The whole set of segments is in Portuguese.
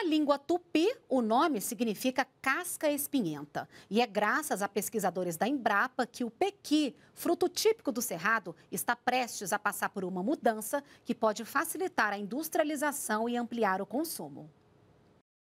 Na língua tupi, o nome significa casca espinhenta. E é graças a pesquisadores da Embrapa que o pequi, fruto típico do cerrado, está prestes a passar por uma mudança que pode facilitar a industrialização e ampliar o consumo.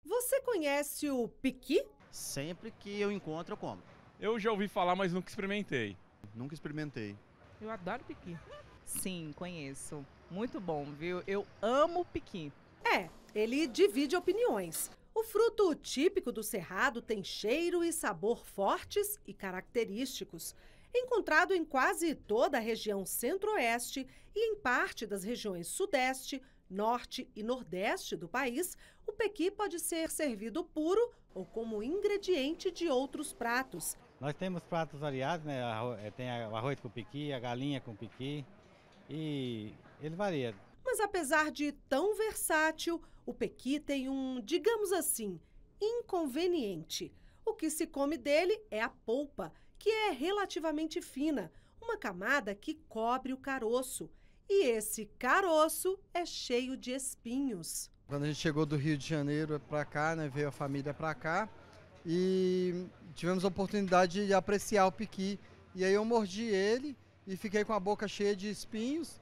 Você conhece o pequi? Sempre que eu encontro, eu como. Eu já ouvi falar, mas nunca experimentei. Nunca experimentei. Eu adoro pequi. Sim, conheço. Muito bom, viu? Eu amo pequi. É, ele divide opiniões. O fruto típico do cerrado tem cheiro e sabor fortes e característicos. Encontrado em quase toda a região centro-oeste e em parte das regiões sudeste, norte e nordeste do país, o pequi pode ser servido puro ou como ingrediente de outros pratos. Nós temos pratos variados, né? Eh, tem o arroz com pequi, a galinha com pequi, e ele varia mas apesar de tão versátil, o pequi tem um, digamos assim, inconveniente. O que se come dele é a polpa, que é relativamente fina, uma camada que cobre o caroço. E esse caroço é cheio de espinhos. Quando a gente chegou do Rio de Janeiro para cá, né, veio a família para cá e tivemos a oportunidade de apreciar o piqui. E aí eu mordi ele e fiquei com a boca cheia de espinhos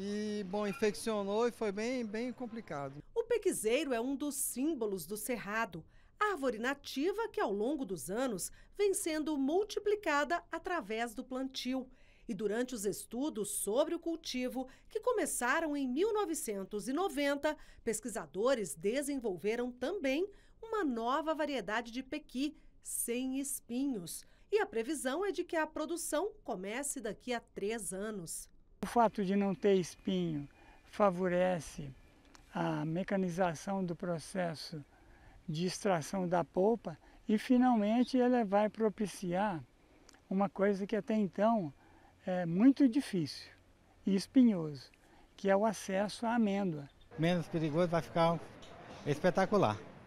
e bom, infeccionou e foi bem, bem complicado. O pequizeiro é um dos símbolos do cerrado, árvore nativa que ao longo dos anos vem sendo multiplicada através do plantio. E durante os estudos sobre o cultivo, que começaram em 1990, pesquisadores desenvolveram também uma nova variedade de pequi, sem espinhos. E a previsão é de que a produção comece daqui a três anos. O fato de não ter espinho favorece a mecanização do processo de extração da polpa e finalmente ela vai propiciar uma coisa que até então é muito difícil e espinhoso, que é o acesso à amêndoa. Menos perigoso vai ficar espetacular.